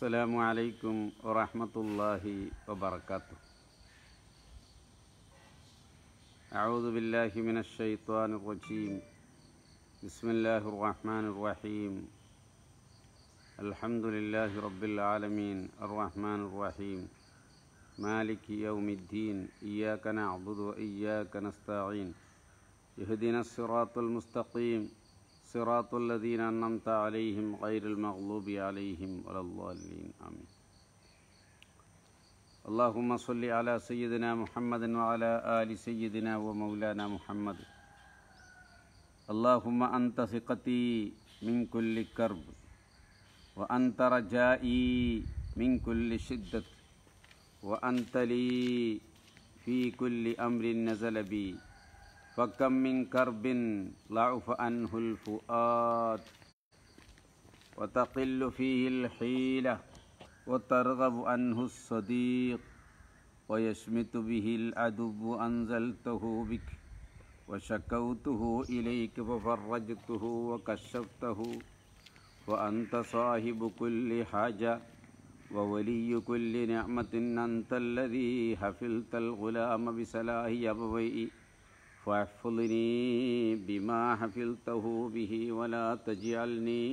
السلام عليكم ورحمة الله وبركاته أعوذ بالله من الشيطان الرجيم بسم الله الرحمن الرحيم الحمد لله رب العالمين الرحمن الرحيم مالك يوم الدين إياك نعبد وإياك نستعين اهدنا الصراط المستقيم صراط الذين أنعمت عليهم غير المغلوب عليهم ولا الضالين آمين اللهم صل على سيدنا محمد وعلى آل سيدنا ومولانا محمد اللهم أنت ثقتي من كل كرب وأنت رجائي من كل شدة وأنت لي في كل أمر نزل بي فكم من كرب لعف عنه الفؤاد وتقل فيه الحيلة وترغب عنه الصديق ويشمت به العدو أنزلته بك وشكوته إليك ففرجته وكشفته وأنت صاحب كل حاجة وولي كل نعمة أنت الذي حفلت الغلام بسلاه أبويه فاحفظني بما حفظته به ولا تجعلني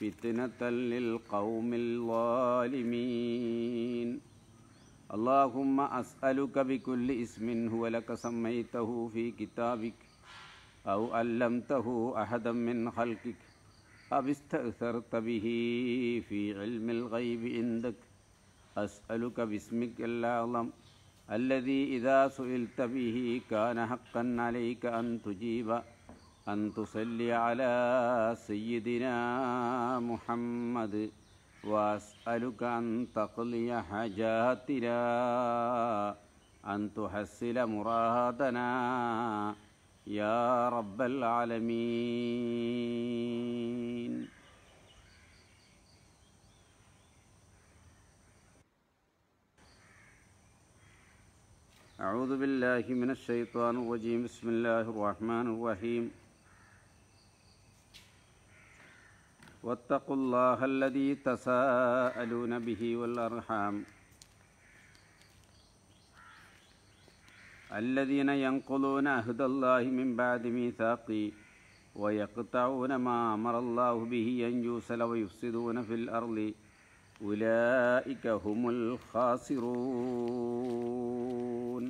فتنة للقوم الظالمين اللهم أسألك بكل اسم هو لك سميته في كتابك أو علمته أحدا من خلقك أو استأثرت به في علم الغيب عندك أسألك باسمك الأعظم الذي إذا سئلت به كان حقا عليك أن تجيب أن تصلي على سيدنا محمد وأسألك أن تقضي حاجاتنا أن تحصل مرادنا يا رب العالمين أعوذ بالله من الشيطان الرجيم بسم الله الرحمن الرحيم واتقوا الله الذي تساءلون به والأرحام الذين ينقلون عهد الله من بعد ميثاقي ويقطعون ما أمر الله به أن يوصل ويفسدون في الأرض أولئك هم الخاسرون മുഴുവൻ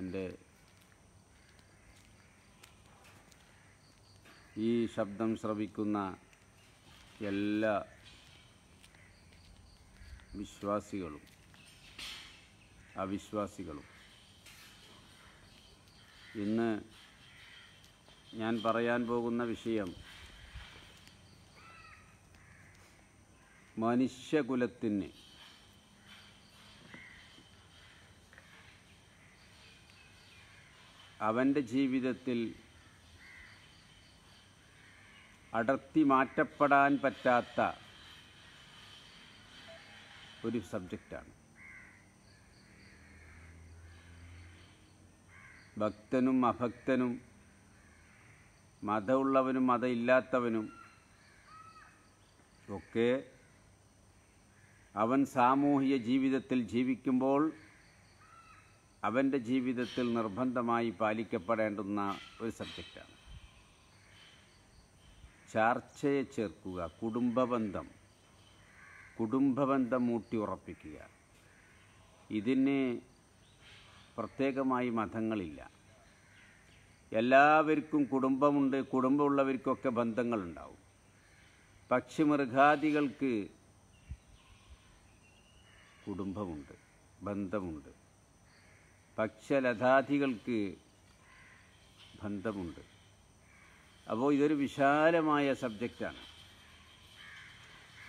എൻ്റെ ഈ ശബ്ദം ശ്രവിക്കുന്ന എല്ലാ വിശ്വാസികളും അവിശ്വാസികളും ഇന്ന് ഞാൻ പറയാൻ പോകുന്ന വിഷയം മനുഷ്യകുലത്തിന് അവൻ്റെ ജീവിതത്തിൽ അടർത്തി മാറ്റപ്പെടാൻ പറ്റാത്ത ഒരു സബ്ജക്റ്റാണ് ഭക്തനും അഭക്തനും മതമുള്ളവനും മതമില്ലാത്തവനും ഒക്കെ അവൻ സാമൂഹിക ജീവിതത്തിൽ ജീവിക്കുമ്പോൾ അവൻ്റെ ജീവിതത്തിൽ നിർബന്ധമായി പാലിക്കപ്പെടേണ്ടുന്ന ഒരു സബ്ജക്റ്റാണ് ചർച്ചയെ ചേർക്കുക കുടുംബബന്ധം കുടുംബബന്ധം ഊട്ടിയുറപ്പിക്കുക ഇതിന് പ്രത്യേകമായി മതങ്ങളില്ല എല്ലാവർക്കും കുടുംബമുണ്ട് കുടുംബമുള്ളവർക്കൊക്കെ ബന്ധങ്ങളുണ്ടാവും പക്ഷി മൃഗാദികൾക്ക് കുടുംബമുണ്ട് ബന്ധമുണ്ട് പക്ഷലതാദികൾക്ക് ബന്ധമുണ്ട് അപ്പോൾ ഇതൊരു വിശാലമായ സബ്ജക്റ്റാണ്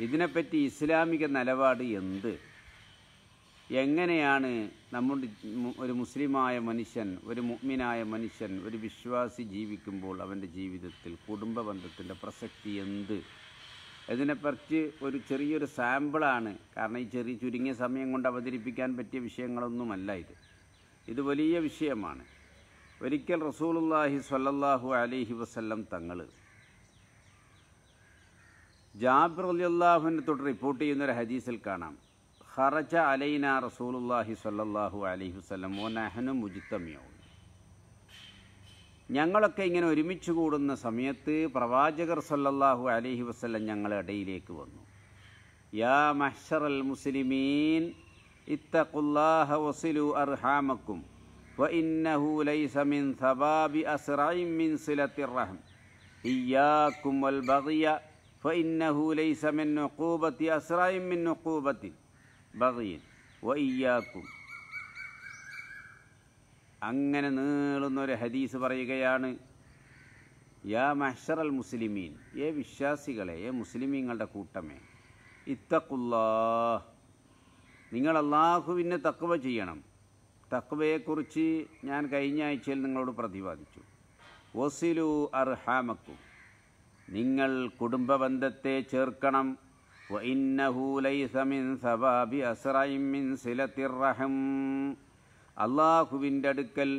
ഇതിനെപ്പറ്റി ഇസ്ലാമിക നിലപാട് എന്ത് എങ്ങനെയാണ് നമ്മുടെ ഒരു മുസ്ലിമായ മനുഷ്യൻ ഒരു മുഗ്മിനായ മനുഷ്യൻ ഒരു വിശ്വാസി ജീവിക്കുമ്പോൾ അവൻ്റെ ജീവിതത്തിൽ കുടുംബ ബന്ധത്തിൻ്റെ പ്രസക്തി എന്ത് ഇതിനെപ്പറ്റി ഒരു ചെറിയൊരു സാമ്പിളാണ് കാരണം ഈ ചെറിയ ചുരുങ്ങിയ സമയം കൊണ്ട് അവതരിപ്പിക്കാൻ പറ്റിയ വിഷയങ്ങളൊന്നുമല്ല ഇത് ഇത് വലിയ വിഷയമാണ് ഒരിക്കൽ റസൂലുല്ലാഹി സ്വല്ലല്ലാഹു അലൈഹി വസല്ലം തങ്ങൾ ജാബിർ അൻഹു തൊട്ട് റിപ്പോർട്ട് ചെയ്യുന്നൊരു ഹദീസിൽ കാണാം ഖറജ അലൈന റസൂലുല്ലാഹി സ്വല്ലല്ലാഹു അലൈഹി വസല്ലം ഓ നഹനു മുജിത്തമിയാവും ഞങ്ങളൊക്കെ ഇങ്ങനെ ഒരുമിച്ച് കൂടുന്ന സമയത്ത് പ്രവാചകർ സല്ലല്ലാഹു അലൈഹി വസല്ലം ഞങ്ങളുടെ ഇടയിലേക്ക് വന്നു യാ മഹ്ഷറൽ മുസ്ലിമീൻ اتقوا الله وصلوا أرحامكم وإنه ليس من ثباب أسرع من صلة الرحم إياكم والبغي فإنه ليس من نقوبة أسرع من نقوبة بغي وإياكم അങ്ങനെ നീളുന്നൊരു ഹദീസ് പറയുകയാണ് യാ മഹ്ഷറൽ മുസ്ലിമീൻ ഏ വിശ്വാസികളെ ഏ മുസ്ലിമീങ്ങളുടെ കൂട്ടമേ ഇത്തക്കുല്ലാ നിങ്ങൾ അള്ളാഹുവിനെ തക്കവ ചെയ്യണം തക്കവയെക്കുറിച്ച് ഞാൻ കഴിഞ്ഞ ആഴ്ചയിൽ നിങ്ങളോട് പ്രതിപാദിച്ചു വസിലു അർഹാമക്കു നിങ്ങൾ കുടുംബബന്ധത്തെ ചേർക്കണം അള്ളാഹുവിൻ്റെ അടുക്കൽ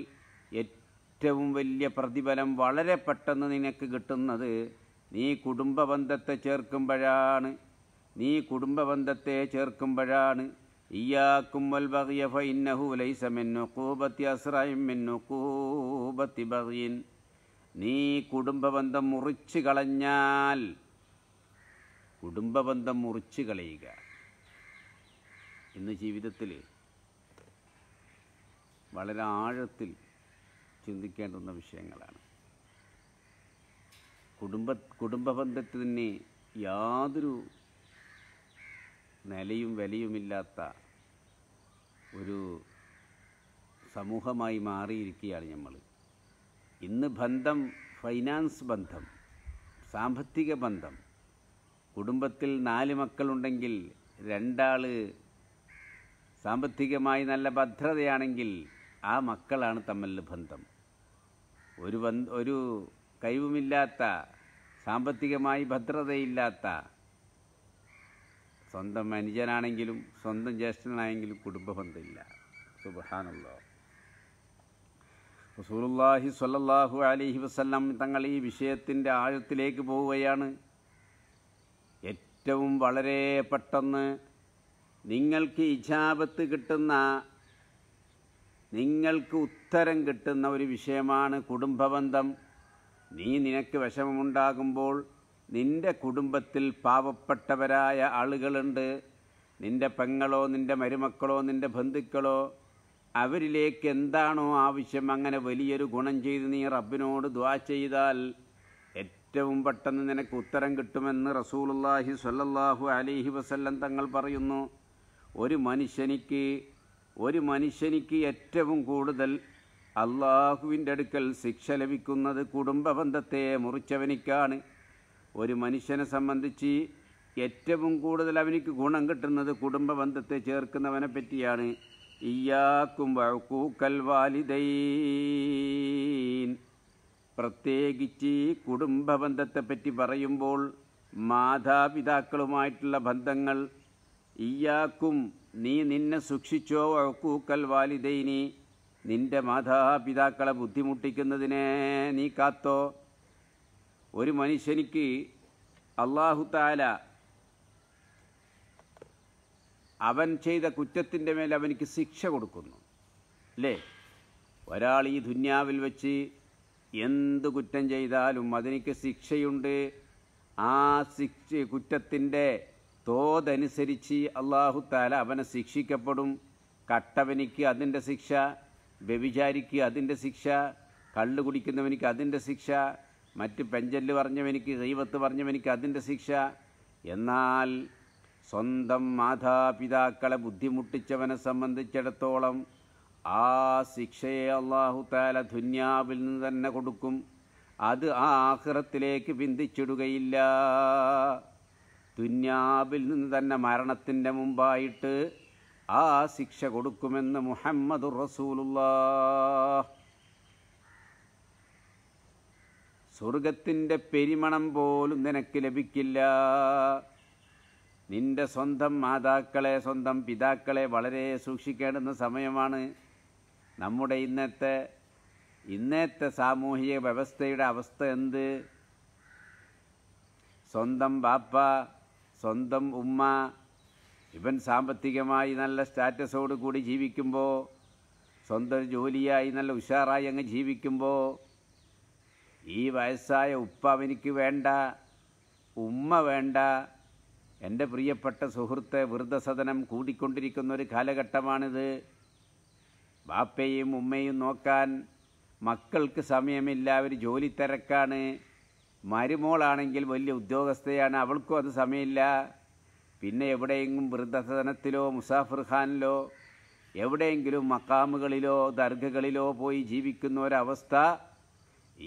ഏറ്റവും വലിയ പ്രതിഫലം വളരെ പെട്ടെന്ന് നിനക്ക് കിട്ടുന്നത് നീ കുടുംബബന്ധത്തെ ചേർക്കുമ്പോഴാണ് നീ കുടുംബബന്ധത്തെ ചേർക്കുമ്പോഴാണ് إياكم والبغي فإنه ليس من نقوبة أسرع من نقوبة بغي നീ കുടുംബബന്ധം മുറിച്ചു കളഞ്ഞാൽ കുടുംബബന്ധം മുറിച്ചു കളയുക ഇന്ന് ജീവിതത്തിൽ വളരെ ആഴത്തിൽ ചിന്തിക്കേണ്ടുന്ന വിഷയങ്ങളാണ് കുടുംബ കുടുംബബന്ധത്തിന് യാതൊരു നിലയും വിലയുമില്ലാത്ത ഒരു സമൂഹമായി മാറിയിരിക്കുകയാണ് നമ്മൾ ഇന്ന് ബന്ധം ഫൈനാൻസ് ബന്ധം സാമ്പത്തിക ബന്ധം കുടുംബത്തിൽ നാല് മക്കളുണ്ടെങ്കിൽ രണ്ടാൾ സാമ്പത്തികമായി നല്ല ഭദ്രതയാണെങ്കിൽ ആ മക്കളാണ് തമ്മിൽ ബന്ധം ഒരു ഒരു കഴിവുമില്ലാത്ത സാമ്പത്തികമായി ഭദ്രതയില്ലാത്ത സ്വന്തം അനുജനാണെങ്കിലും സ്വന്തം ജ്യേഷ്ഠനാണെങ്കിലും കുടുംബബന്ധമില്ല സുബഹാനുള്ള റസൂലുല്ലാഹി സ്വല്ലല്ലാഹു അലൈഹി വസ്ല്ലാം തങ്ങൾ ഈ വിഷയത്തിൻ്റെ ആഴത്തിലേക്ക് പോവുകയാണ് ഏറ്റവും വളരെ പെട്ടെന്ന് നിങ്ങൾക്ക് ഇജാബത്ത് കിട്ടുന്ന നിങ്ങൾക്ക് ഉത്തരം കിട്ടുന്ന ഒരു വിഷയമാണ് കുടുംബബന്ധം നീ നിനക്ക് വിഷമമുണ്ടാകുമ്പോൾ നിൻ്റെ കുടുംബത്തിൽ പാവപ്പെട്ടവരായ ആളുകളുണ്ട് നിൻ്റെ പെങ്ങളോ നിൻ്റെ മരുമക്കളോ നിൻ്റെ ബന്ധുക്കളോ അവരിലേക്ക് എന്താണോ ആവശ്യം അങ്ങനെ വലിയൊരു ഗുണം ചെയ്ത് നീ റബ്ബിനോട് ദ്വാ ചെയ്താൽ ഏറ്റവും പെട്ടെന്ന് നിനക്ക് ഉത്തരം കിട്ടുമെന്ന് റസൂലുല്ലാഹി സല്ലല്ലാഹു അലിഹി വസല്ലം തങ്ങൾ പറയുന്നു ഒരു മനുഷ്യനിക്ക് ഒരു മനുഷ്യനിക്ക് ഏറ്റവും കൂടുതൽ അള്ളാഹുവിൻ്റെ അടുക്കൽ ശിക്ഷ ലഭിക്കുന്നത് കുടുംബ ബന്ധത്തെ മുറിച്ചവനിക്കാണ് ഒരു മനുഷ്യനെ സംബന്ധിച്ച് ഏറ്റവും കൂടുതൽ അവനിക്ക് ഗുണം കിട്ടുന്നത് കുടുംബ ബന്ധത്തെ ചേർക്കുന്നവനെ പറ്റിയാണ് ഇയാക്കും വഴക്കൂക്കൽ വാലിദൈൻ പ്രത്യേകിച്ച് കുടുംബ ബന്ധത്തെപ്പറ്റി പറയുമ്പോൾ മാതാപിതാക്കളുമായിട്ടുള്ള ബന്ധങ്ങൾ ഇയാക്കും നീ നിന്നെ സൂക്ഷിച്ചോ വഴക്കൂക്കൽ വാലിദൈനി നിന്റെ മാതാപിതാക്കളെ ബുദ്ധിമുട്ടിക്കുന്നതിനെ നീ കാത്തോ ഒരു മനുഷ്യനിക്ക് അള്ളാഹു താല അവൻ ചെയ്ത കുറ്റത്തിൻ്റെ മേൽ അവനിക്ക് ശിക്ഷ കൊടുക്കുന്നു അല്ലേ ഒരാൾ ഈ ദുന്യാവിൽ വെച്ച് എന്ത് കുറ്റം ചെയ്താലും അതിനിക്ക് ശിക്ഷയുണ്ട് ആ ശിക്ഷ കുറ്റത്തിൻ്റെ തോതനുസരിച്ച് അള്ളാഹു താല അവനെ ശിക്ഷിക്കപ്പെടും കട്ടവനിക്ക് അതിൻ്റെ ശിക്ഷ വ്യഭിചാരിക്ക് അതിൻ്റെ ശിക്ഷ കള്ളു കുടിക്കുന്നവനിക്ക് അതിൻ്റെ ശിക്ഷ മറ്റ് പെഞ്ചല് പറഞ്ഞവനിക്ക് ദൈവത്ത് പറഞ്ഞവനിക്ക് അതിൻ്റെ ശിക്ഷ എന്നാൽ സ്വന്തം മാതാപിതാക്കളെ ബുദ്ധിമുട്ടിച്ചവനെ സംബന്ധിച്ചിടത്തോളം ആ ശിക്ഷയെ അള്ളാഹു താല ദുന്യാവിൽ നിന്ന് തന്നെ കൊടുക്കും അത് ആ ആഹ്റത്തിലേക്ക് ബിന്ദിച്ചിടുകയില്ല ദുന്യാവിൽ നിന്ന് തന്നെ മരണത്തിൻ്റെ മുമ്പായിട്ട് ആ ശിക്ഷ കൊടുക്കുമെന്ന് മുഹമ്മദ് റസൂലുള്ള സ്വർഗത്തിൻ്റെ പെരിമണം പോലും നിനക്ക് ലഭിക്കില്ല നിന്റെ സ്വന്തം മാതാക്കളെ സ്വന്തം പിതാക്കളെ വളരെ സൂക്ഷിക്കേണ്ടുന്ന സമയമാണ് നമ്മുടെ ഇന്നത്തെ ഇന്നത്തെ സാമൂഹിക വ്യവസ്ഥയുടെ അവസ്ഥ എന്ത് സ്വന്തം ബാപ്പ സ്വന്തം ഉമ്മ ഇവൻ സാമ്പത്തികമായി നല്ല സ്റ്റാറ്റസോട് കൂടി ജീവിക്കുമ്പോൾ സ്വന്തം ജോലിയായി നല്ല ഉഷാറായി അങ്ങ് ജീവിക്കുമ്പോൾ ഈ വയസ്സായ ഉപ്പ അവനിക്ക് വേണ്ട ഉമ്മ വേണ്ട എൻ്റെ പ്രിയപ്പെട്ട സുഹൃത്തെ വൃദ്ധസദനം കൂടിക്കൊണ്ടിരിക്കുന്ന ഒരു കാലഘട്ടമാണിത് ബാപ്പയും ഉമ്മയും നോക്കാൻ മക്കൾക്ക് സമയമില്ല ഒരു ജോലി തിരക്കാണ് മരുമോളാണെങ്കിൽ വലിയ ഉദ്യോഗസ്ഥയാണ് അവൾക്കും അത് സമയമില്ല പിന്നെ എവിടെയെങ്കിലും വൃദ്ധസദനത്തിലോ മുസാഫിർ ഖാനിലോ എവിടെയെങ്കിലും മക്കാമുകളിലോ ദർഗകളിലോ പോയി ജീവിക്കുന്ന ഒരവസ്ഥ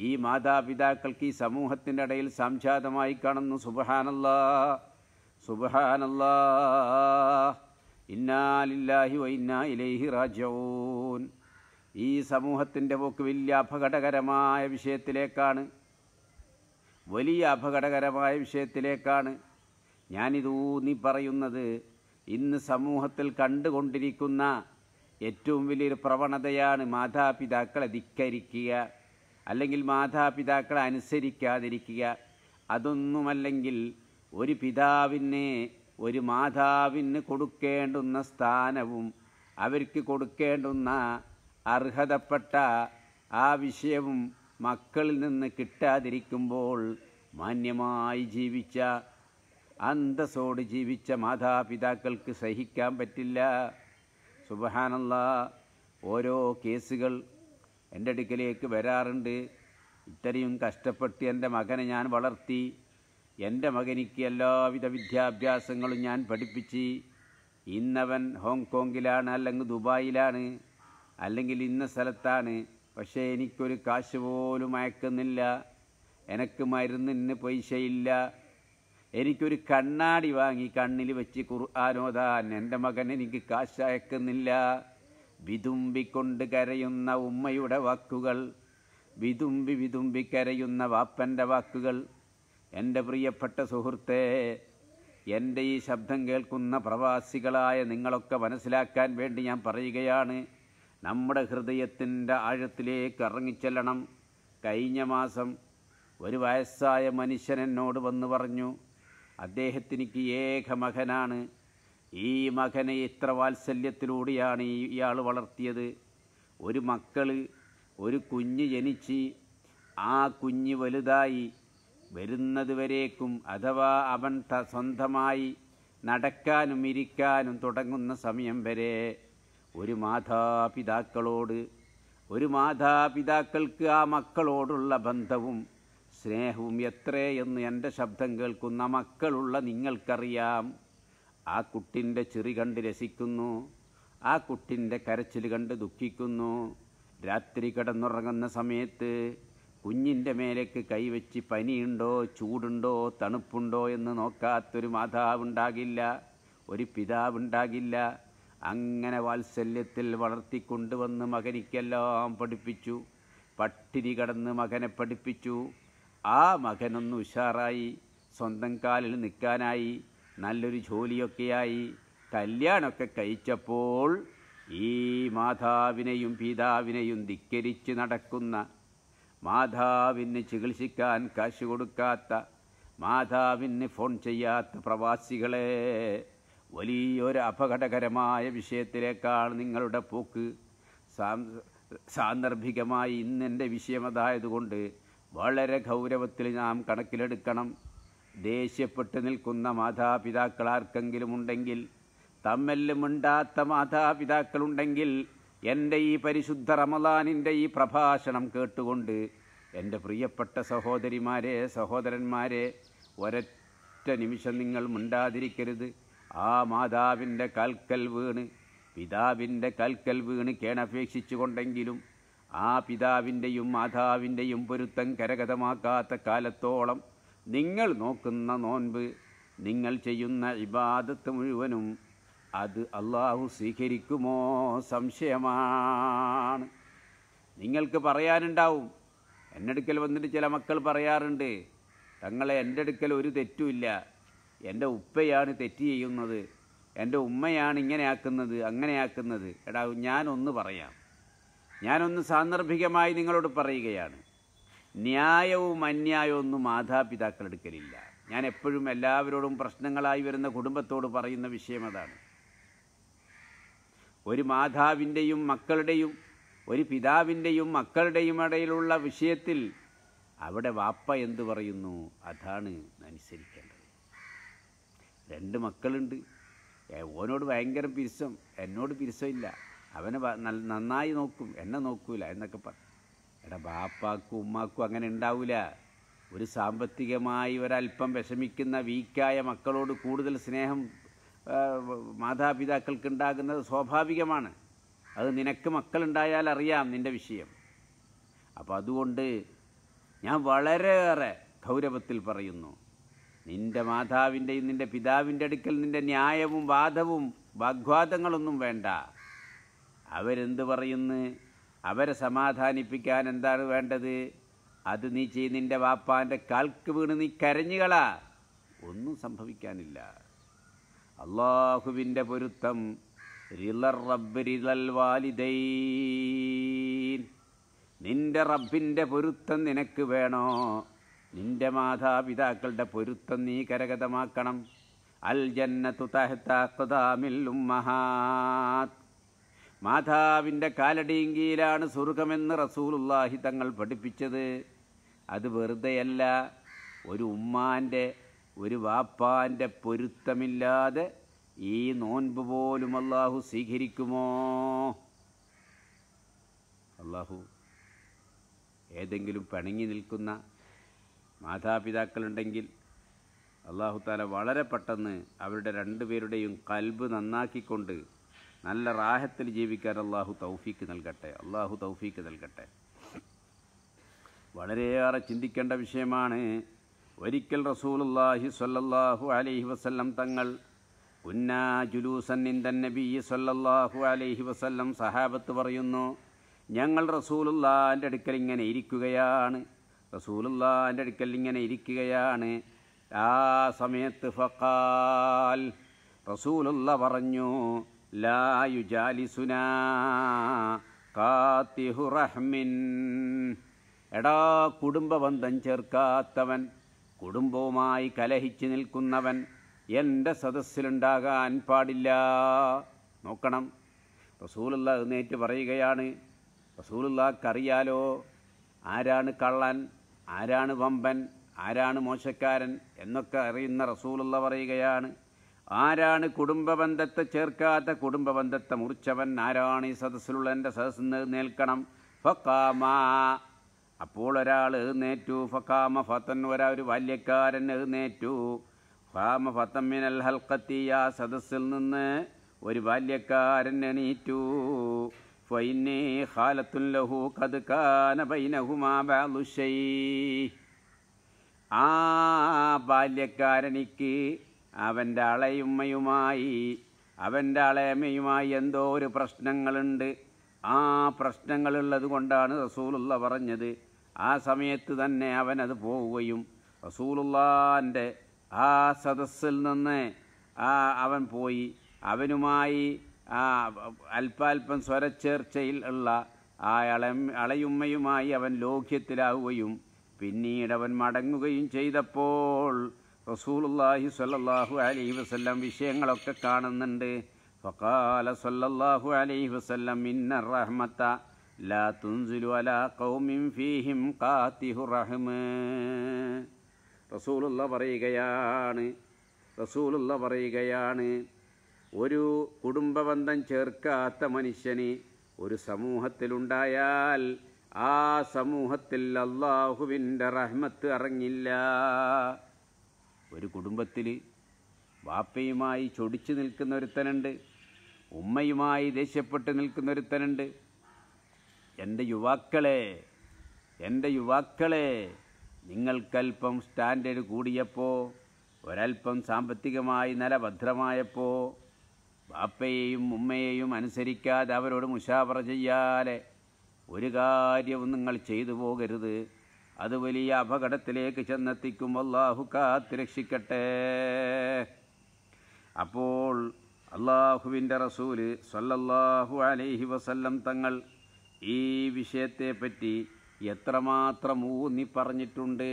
ഈ മാതാപിതാക്കൾക്ക് ഈ സമൂഹത്തിൻ്റെ ഇടയിൽ സംജാതമായി കാണുന്നു സുബഹാനല്ല സുബഹാനല്ല ഇന്നാലില്ലാഹി വൈന്നാ ഇലൈഹി റാജൂൻ ഈ സമൂഹത്തിൻ്റെ പോക്ക് വലിയ അപകടകരമായ വിഷയത്തിലേക്കാണ് വലിയ അപകടകരമായ വിഷയത്തിലേക്കാണ് ഞാനിതൂന്നി പറയുന്നത് ഇന്ന് സമൂഹത്തിൽ കണ്ടുകൊണ്ടിരിക്കുന്ന ഏറ്റവും വലിയൊരു പ്രവണതയാണ് മാതാപിതാക്കളെ ധിക്കരിക്കുക അല്ലെങ്കിൽ മാതാപിതാക്കളെ അനുസരിക്കാതിരിക്കുക അതൊന്നുമല്ലെങ്കിൽ ഒരു പിതാവിനെ ഒരു മാതാവിന് കൊടുക്കേണ്ടുന്ന സ്ഥാനവും അവർക്ക് കൊടുക്കേണ്ടുന്ന അർഹതപ്പെട്ട ആ വിഷയവും മക്കളിൽ നിന്ന് കിട്ടാതിരിക്കുമ്പോൾ മാന്യമായി ജീവിച്ച അന്തസ്സോട് ജീവിച്ച മാതാപിതാക്കൾക്ക് സഹിക്കാൻ പറ്റില്ല സുബഹാനുള്ള ഓരോ കേസുകൾ എൻ്റെ അടുക്കലേക്ക് വരാറുണ്ട് ഇത്രയും കഷ്ടപ്പെട്ട് എൻ്റെ മകനെ ഞാൻ വളർത്തി എൻ്റെ മകനിക്ക് എല്ലാവിധ വിദ്യാഭ്യാസങ്ങളും ഞാൻ പഠിപ്പിച്ച് ഇന്നവൻ ഹോങ്കോങ്ങിലാണ് അല്ലെങ്കിൽ ദുബായിലാണ് അല്ലെങ്കിൽ ഇന്ന സ്ഥലത്താണ് പക്ഷേ എനിക്കൊരു കാശ് പോലും അയക്കുന്നില്ല എനിക്ക് മരുന്നിന് പൈസയില്ല എനിക്കൊരു കണ്ണാടി വാങ്ങി കണ്ണിൽ വെച്ച് ആനോദാൻ എൻ്റെ മകൻ എനിക്ക് കാശ് അയക്കുന്നില്ല വിതുമ്പിക്കൊണ്ട് കരയുന്ന ഉമ്മയുടെ വാക്കുകൾ വിതുമ്പി വിതുമ്പി കരയുന്ന വാപ്പൻ്റെ വാക്കുകൾ എൻ്റെ പ്രിയപ്പെട്ട സുഹൃത്തെ എൻ്റെ ഈ ശബ്ദം കേൾക്കുന്ന പ്രവാസികളായ നിങ്ങളൊക്കെ മനസ്സിലാക്കാൻ വേണ്ടി ഞാൻ പറയുകയാണ് നമ്മുടെ ഹൃദയത്തിൻ്റെ ആഴത്തിലേക്ക് ഇറങ്ങിച്ചെല്ലണം കഴിഞ്ഞ മാസം ഒരു വയസ്സായ മനുഷ്യൻ എന്നോട് വന്ന് പറഞ്ഞു അദ്ദേഹത്തിനിക്ക് ഏക മകനാണ് ഈ മകനെ ഇത്ര വാത്സല്യത്തിലൂടെയാണ് ഈ ഇയാൾ വളർത്തിയത് ഒരു മക്കൾ ഒരു കുഞ്ഞ് ജനിച്ച് ആ കുഞ്ഞ് വലുതായി വരുന്നതുവരേക്കും അഥവാ അവൻ ത സ്വന്തമായി നടക്കാനും ഇരിക്കാനും തുടങ്ങുന്ന സമയം വരെ ഒരു മാതാപിതാക്കളോട് ഒരു മാതാപിതാക്കൾക്ക് ആ മക്കളോടുള്ള ബന്ധവും സ്നേഹവും എത്രയെന്ന് എൻ്റെ ശബ്ദം കേൾക്കുന്ന മക്കളുള്ള നിങ്ങൾക്കറിയാം ആ കുട്ടിൻ്റെ ചിറി കണ്ട് രസിക്കുന്നു ആ കുട്ടിൻ്റെ കരച്ചിൽ കണ്ട് ദുഃഖിക്കുന്നു രാത്രി കിടന്നുറങ്ങുന്ന സമയത്ത് കുഞ്ഞിൻ്റെ മേലേക്ക് കൈവച്ച് പനിയുണ്ടോ ചൂടുണ്ടോ തണുപ്പുണ്ടോ എന്ന് നോക്കാത്തൊരു മാതാവുണ്ടാകില്ല ഒരു പിതാവുണ്ടാകില്ല അങ്ങനെ വാത്സല്യത്തിൽ വളർത്തിക്കൊണ്ടുവന്ന് മകനിക്കെല്ലാം പഠിപ്പിച്ചു പട്ടിരി കടന്ന് മകനെ പഠിപ്പിച്ചു ആ മകനൊന്ന് ഉഷാറായി സ്വന്തം കാലിൽ നിൽക്കാനായി നല്ലൊരു ജോലിയൊക്കെയായി കല്യാണമൊക്കെ കഴിച്ചപ്പോൾ ഈ മാതാവിനെയും പിതാവിനെയും ധിക്കരിച്ച് നടക്കുന്ന മാതാവിന് ചികിത്സിക്കാൻ കാശ് കൊടുക്കാത്ത മാതാവിന് ഫോൺ ചെയ്യാത്ത പ്രവാസികളെ വലിയൊരു അപകടകരമായ വിഷയത്തിലേക്കാണ് നിങ്ങളുടെ പോക്ക് സാന്ദർഭികമായി ഇന്നെൻ്റെ അതായതുകൊണ്ട് വളരെ ഗൗരവത്തിൽ നാം കണക്കിലെടുക്കണം ദേഷ്യപ്പെട്ട് നിൽക്കുന്ന മാതാപിതാക്കൾ ആർക്കെങ്കിലും ഉണ്ടെങ്കിൽ തമ്മെല്ലും ഉണ്ടാത്ത മാതാപിതാക്കളുണ്ടെങ്കിൽ എൻ്റെ ഈ പരിശുദ്ധ റമദാനിൻ്റെ ഈ പ്രഭാഷണം കേട്ടുകൊണ്ട് എൻ്റെ പ്രിയപ്പെട്ട സഹോദരിമാരെ സഹോദരന്മാരെ ഒരൊറ്റ നിമിഷം നിങ്ങൾ മിണ്ടാതിരിക്കരുത് ആ മാതാവിൻ്റെ കൽക്കൽ വീണ് പിതാവിൻ്റെ കൽക്കൽ വീണ് കേണപേക്ഷിച്ചുകൊണ്ടെങ്കിലും ആ പിതാവിൻ്റെയും മാതാവിൻ്റെയും പൊരുത്തം കരകതമാക്കാത്ത കാലത്തോളം നിങ്ങൾ നോക്കുന്ന നോൻപ് നിങ്ങൾ ചെയ്യുന്ന ഇബാദത്ത് മുഴുവനും അത് അള്ളാഹു സ്വീകരിക്കുമോ സംശയമാണ് നിങ്ങൾക്ക് പറയാനുണ്ടാവും എൻ്റെ അടുക്കൽ വന്നിട്ട് ചില മക്കൾ പറയാറുണ്ട് തങ്ങളെ എൻ്റെ അടുക്കൽ ഒരു തെറ്റുമില്ല എൻ്റെ ഉപ്പയാണ് തെറ്റ് ചെയ്യുന്നത് എൻ്റെ ഉമ്മയാണ് ഇങ്ങനെ ആക്കുന്നത് അങ്ങനെ ആക്കുന്നത് എടാ ഞാനൊന്ന് പറയാം ഞാനൊന്ന് സാന്ദർഭികമായി നിങ്ങളോട് പറയുകയാണ് ന്യായവും അന്യായവും ഒന്നും മാതാപിതാക്കൾ എടുക്കലില്ല ഞാൻ എപ്പോഴും എല്ലാവരോടും പ്രശ്നങ്ങളായി വരുന്ന കുടുംബത്തോട് പറയുന്ന വിഷയം അതാണ് ഒരു മാതാവിൻ്റെയും മക്കളുടെയും ഒരു പിതാവിൻ്റെയും മക്കളുടെയും ഇടയിലുള്ള വിഷയത്തിൽ അവിടെ വാപ്പ എന്തു പറയുന്നു അതാണ് അനുസരിക്കേണ്ടത് രണ്ട് മക്കളുണ്ട് ഓനോട് ഭയങ്കര പിരിസം എന്നോട് പിരിസമില്ല അവനെ നന്നായി നോക്കും എന്നെ നോക്കൂല എന്നൊക്കെ പറഞ്ഞു എടാ ബാപ്പാക്കും ഉമ്മാക്കും അങ്ങനെ ഉണ്ടാവില്ല ഒരു സാമ്പത്തികമായി ഒരല്പം വിഷമിക്കുന്ന വീക്കായ മക്കളോട് കൂടുതൽ സ്നേഹം മാതാപിതാക്കൾക്ക് ഉണ്ടാകുന്നത് സ്വാഭാവികമാണ് അത് നിനക്ക് മക്കളുണ്ടായാൽ അറിയാം നിൻ്റെ വിഷയം അപ്പോൾ അതുകൊണ്ട് ഞാൻ വളരെയേറെ ഗൗരവത്തിൽ പറയുന്നു നിൻ്റെ മാതാവിൻ്റെയും നിൻ്റെ പിതാവിൻ്റെ അടുക്കൽ നിൻ്റെ ന്യായവും വാദവും വാഗ്വാദങ്ങളൊന്നും വേണ്ട അവരെന്ത് പറയുന്നു അവരെ സമാധാനിപ്പിക്കാൻ എന്താണ് വേണ്ടത് അത് നീ ചെയ് നിൻ്റെ വാപ്പാൻ്റെ കാൽക്ക് വീണ് നീ കരഞ്ഞുകളാ ഒന്നും സംഭവിക്കാനില്ല അള്ളാഹുവിൻ്റെ പൊരുത്തം റിലർ റബ്ബ് റിലൽ വാലിദൈൻ നിൻ്റെ റബ്ബിൻ്റെ പൊരുത്തം നിനക്ക് വേണോ നിൻ്റെ മാതാപിതാക്കളുടെ പൊരുത്തം നീ കരഗതമാക്കണം അൽ ജന്നത്തു തഹത്ത ഖദാമിൽ മാതാവിൻ്റെ കാലടിയങ്കിയിലാണ് സ്വർഗമെന്ന് റസൂലുല്ലാഹി തങ്ങൾ പഠിപ്പിച്ചത് അത് വെറുതെയല്ല ഒരു ഉമ്മാൻ്റെ ഒരു വാപ്പാൻ്റെ പൊരുത്തമില്ലാതെ ഈ നോൻപ് പോലും അള്ളാഹു സ്വീകരിക്കുമോ അള്ളാഹു ഏതെങ്കിലും പണങ്ങി നിൽക്കുന്ന മാതാപിതാക്കളുണ്ടെങ്കിൽ അള്ളാഹു താല വളരെ പെട്ടെന്ന് അവരുടെ രണ്ടുപേരുടെയും കൽബ് നന്നാക്കിക്കൊണ്ട് നല്ല റാഹത്തിൽ ജീവിക്കാൻ അള്ളാഹു തൗഫീക്ക് നൽകട്ടെ അള്ളാഹു തൗഫീക്ക് നൽകട്ടെ വളരെയേറെ ചിന്തിക്കേണ്ട വിഷയമാണ് ഒരിക്കൽ റസൂലുല്ലാഹി സ്വല്ലല്ലാഹു അലൈഹി വസല്ലം തങ്ങൾ ഉന്നാ ജുലൂസൻ ഇന്ദൻ നബി സ്വല്ലല്ലാഹു അലൈഹി വസല്ലം സഹാബത്ത് പറയുന്നു ഞങ്ങൾ റസൂലുല്ലാൻ്റെ അടുക്കൽ ഇങ്ങനെ ഇരിക്കുകയാണ് റസൂലുല്ലാൻ്റെ അടുക്കൽ ഇങ്ങനെ ഇരിക്കുകയാണ് ആ സമയത്ത് ഫക്കാൽ റസൂലുള്ള പറഞ്ഞു ലായുജാലിസുന കാത്തിഹുറഹ്മിൻ എടാ കുടുംബബന്ധം ചേർക്കാത്തവൻ കുടുംബവുമായി കലഹിച്ചു നിൽക്കുന്നവൻ എൻ്റെ സദസ്സിലുണ്ടാകാൻ പാടില്ല നോക്കണം റസൂലുള്ള എന്നേറ്റ് പറയുകയാണ് റസൂലുള്ളക്കറിയാലോ ആരാണ് കള്ളൻ ആരാണ് വമ്പൻ ആരാണ് മോശക്കാരൻ എന്നൊക്കെ അറിയുന്ന റസൂലുള്ള പറയുകയാണ് ആരാണ് കുടുംബബന്ധത്തെ ചേർക്കാത്ത കുടുംബബന്ധത്തെ മുറിച്ചവൻ ആരാണ് ഈ സദസ്സിലുള്ള എൻ്റെ സദസ്സിൽ നിന്ന് നിൽക്കണം ഫക്കാമ അപ്പോൾ ഒരാൾ എഴുന്നേറ്റു ഫക്കാമ ഫത്തൻ ഒരാ ഒരു ബാല്യക്കാരൻ എഴുന്നേറ്റു ഫാമ ഫത്തമ്മിനൽ ഹൽക്കത്തി ആ സദസ്സിൽ നിന്ന് ഒരു ബാല്യക്കാരൻ എണീറ്റു ഫൈനി ഹാലത്തുൻ ലഹു കത് കാന ബൈനഹുമാ ആ ബാല്യക്കാരനിക്ക് അവൻ്റെ അളയുമ്മയുമായി അവൻ്റെ അളയമ്മയുമായി എന്തോ ഒരു പ്രശ്നങ്ങളുണ്ട് ആ പ്രശ്നങ്ങളുള്ളത് കൊണ്ടാണ് റസൂലുള്ള പറഞ്ഞത് ആ സമയത്ത് തന്നെ അവനത് പോവുകയും റസൂലുള്ളാൻ്റെ ആ സദസ്സിൽ നിന്ന് ആ അവൻ പോയി അവനുമായി ആ അല്പാൽപ്പം സ്വരച്ചേർച്ചയിൽ ഉള്ള ആ അള അളയുമ്മയുമായി അവൻ ലോക്യത്തിലാവുകയും പിന്നീട് അവൻ മടങ്ങുകയും ചെയ്തപ്പോൾ റസൂലുല്ലാഹി സല്ലാഹു അലൈഹി വസ്ല്ലാം വിഷയങ്ങളൊക്കെ കാണുന്നുണ്ട് ഫക്കാല സ്വല്ലല്ലാഹു അലൈഹി വസല്ലം ഇന്ന റഹ്മത്ത ലാ തുൻസിലു അലാ ഖൗമിൻ ഫീഹിം കാത്തിഹു റഹ്മ റസൂലുള്ള പറയുകയാണ് റസൂലുള്ള പറയുകയാണ് ഒരു കുടുംബബന്ധം ചേർക്കാത്ത മനുഷ്യന് ഒരു സമൂഹത്തിലുണ്ടായാൽ ആ സമൂഹത്തിൽ അള്ളാഹുവിൻ്റെ റഹ്മത്ത് അറിഞ്ഞില്ല ഒരു കുടുംബത്തിൽ വാപ്പയുമായി ചൊടിച്ചു നിൽക്കുന്ന ഒരുത്തനുണ്ട് ഉമ്മയുമായി ദേഷ്യപ്പെട്ട് നിൽക്കുന്ന ഒരുത്തനുണ്ട് എൻ്റെ യുവാക്കളെ എൻ്റെ യുവാക്കളെ നിങ്ങൾക്കൽപ്പം സ്റ്റാൻഡേർഡ് കൂടിയപ്പോൾ ഒരൽപ്പം സാമ്പത്തികമായി നില ഭദ്രമായപ്പോൾ വാപ്പയെയും ഉമ്മയെയും അനുസരിക്കാതെ അവരോട് മുഷാവറ ചെയ്യാതെ ഒരു കാര്യവും നിങ്ങൾ ചെയ്തു പോകരുത് അത് വലിയ അപകടത്തിലേക്ക് ചെന്നെത്തിക്കും അള്ളാഹു രക്ഷിക്കട്ടെ അപ്പോൾ അള്ളാഹുവിൻ്റെ റസൂല് സല്ലല്ലാഹു അലൈഹി വസല്ലം തങ്ങൾ ഈ വിഷയത്തെപ്പറ്റി എത്രമാത്രം ഊന്നി പറഞ്ഞിട്ടുണ്ട്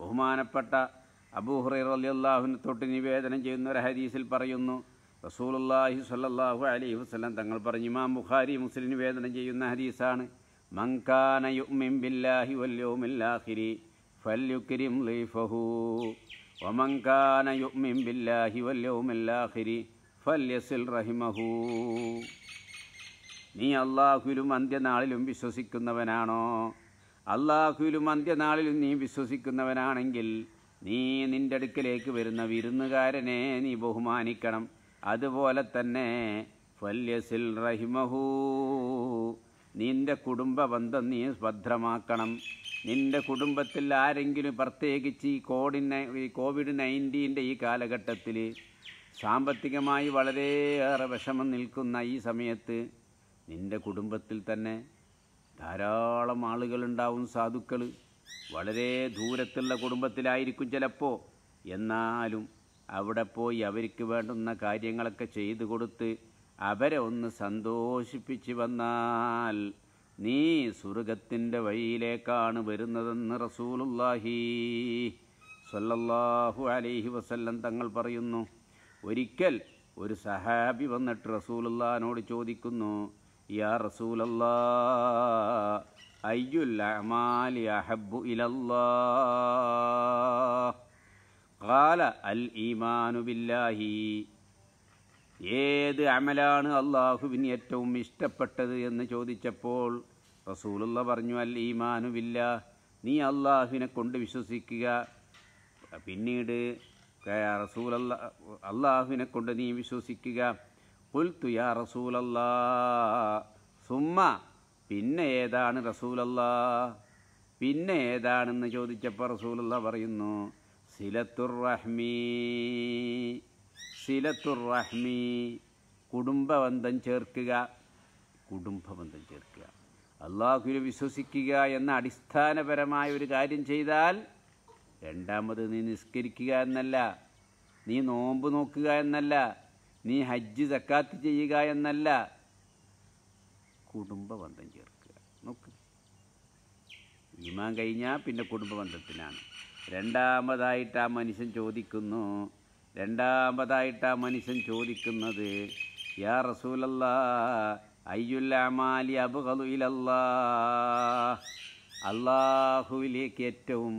ബഹുമാനപ്പെട്ട അബൂഹുറൈർ അലി അള്ളാഹുവിനെ തൊട്ട് നിവേദനം ചെയ്യുന്ന ഒരു ഹദീസിൽ പറയുന്നു അള്ളാഹി സല്ലല്ലാഹു അലൈഹി വസല്ലം തങ്ങൾ പറഞ്ഞു ഇമാം ബുഖാരി മുസ്ലിം നിവേദനം ചെയ്യുന്ന ഹദീസാണ് മങ്കാന യുമിം ബില്ലാഹി വല്യോമില്ലാഹിരി ഫല്യുക്കിരിം ലീഫഹു ഒമങ്കാന യുമിം ബില്ലാഹി വല്യോമില്ലാഹിരി ഫല്യസിൽ റഹിമഹു നീ അള്ളാഹുലും അന്ത്യനാളിലും വിശ്വസിക്കുന്നവനാണോ അള്ളാഹുലും അന്ത്യനാളിലും നീ വിശ്വസിക്കുന്നവനാണെങ്കിൽ നീ നിൻ്റെ അടുക്കലേക്ക് വരുന്ന വിരുന്നുകാരനെ നീ ബഹുമാനിക്കണം അതുപോലെ തന്നെ ഫല്യസിൽ റഹിമഹൂ നിൻ്റെ കുടുംബ ബന്ധം നീ ഭദ്രമാക്കണം നിൻ്റെ കുടുംബത്തിൽ ആരെങ്കിലും പ്രത്യേകിച്ച് ഈ കോവിഡ് ഈ കോവിഡ് നയൻറ്റീൻ്റെ ഈ കാലഘട്ടത്തിൽ സാമ്പത്തികമായി വളരെയേറെ വിഷമം നിൽക്കുന്ന ഈ സമയത്ത് നിൻ്റെ കുടുംബത്തിൽ തന്നെ ധാരാളം ആളുകളുണ്ടാവും സാധുക്കൾ വളരെ ദൂരത്തുള്ള കുടുംബത്തിലായിരിക്കും ചിലപ്പോൾ എന്നാലും അവിടെ പോയി അവർക്ക് വേണ്ടുന്ന കാര്യങ്ങളൊക്കെ ചെയ്തു കൊടുത്ത് അവരെ ഒന്ന് സന്തോഷിപ്പിച്ചു വന്നാൽ നീ സ്വർഗത്തിൻ്റെ വഴിയിലേക്കാണ് വരുന്നതെന്ന് റസൂലുല്ലാഹി സല്ലല്ലാഹു അലൈഹി വസല്ലം തങ്ങൾ പറയുന്നു ഒരിക്കൽ ഒരു സഹാബി വന്നിട്ട് റസൂലുല്ലാനോട് ചോദിക്കുന്നു യാ റസൂലല്ലാ അയ്യുൽ അമാലി അഹബു ഇലല്ലാ ഖാല അൽ ഈമാനു ബില്ലാഹി ഏത് അമലാണ് അള്ളാഹുവിന് ഏറ്റവും ഇഷ്ടപ്പെട്ടത് എന്ന് ചോദിച്ചപ്പോൾ റസൂലുള്ള പറഞ്ഞു അൽ ഈമാനുവില്ല നീ അള്ളാഹുവിനെ കൊണ്ട് വിശ്വസിക്കുക പിന്നീട് റസൂൽ അല്ലാ അള്ളാഹുവിനെ കൊണ്ട് നീ വിശ്വസിക്കുക കുൽത്തു യാ റസൂലല്ലാ സുമ്മ പിന്നെ ഏതാണ് റസൂലല്ലാ പിന്നെ ഏതാണെന്ന് ചോദിച്ചപ്പോൾ റസൂലുള്ള പറയുന്നു സിലത്തുർ ഷിലത്തുറഹ്മി കുടുംബബന്ധം ചേർക്കുക കുടുംബബന്ധം ചേർക്കുക അള്ളാഹുവിനെ വിശ്വസിക്കുക എന്ന അടിസ്ഥാനപരമായ ഒരു കാര്യം ചെയ്താൽ രണ്ടാമത് നീ നിസ്കരിക്കുക എന്നല്ല നീ നോമ്പ് നോക്കുക എന്നല്ല നീ ഹജ്ജ് സക്കാത്ത് ചെയ്യുക എന്നല്ല കുടുംബബന്ധം ചേർക്കുക നോക്ക് ഈമാൻ കഴിഞ്ഞാൽ പിന്നെ കുടുംബബന്ധത്തിനാണ് രണ്ടാമതായിട്ട് ആ മനുഷ്യൻ ചോദിക്കുന്നു രണ്ടാമതായിട്ട് ആ മനുഷ്യൻ ചോദിക്കുന്നത് യാ റസൂലല്ല അയ്യുല്ലാമാലി അബുഹലുയിലല്ലാ അള്ളാഹുവിലേക്ക് ഏറ്റവും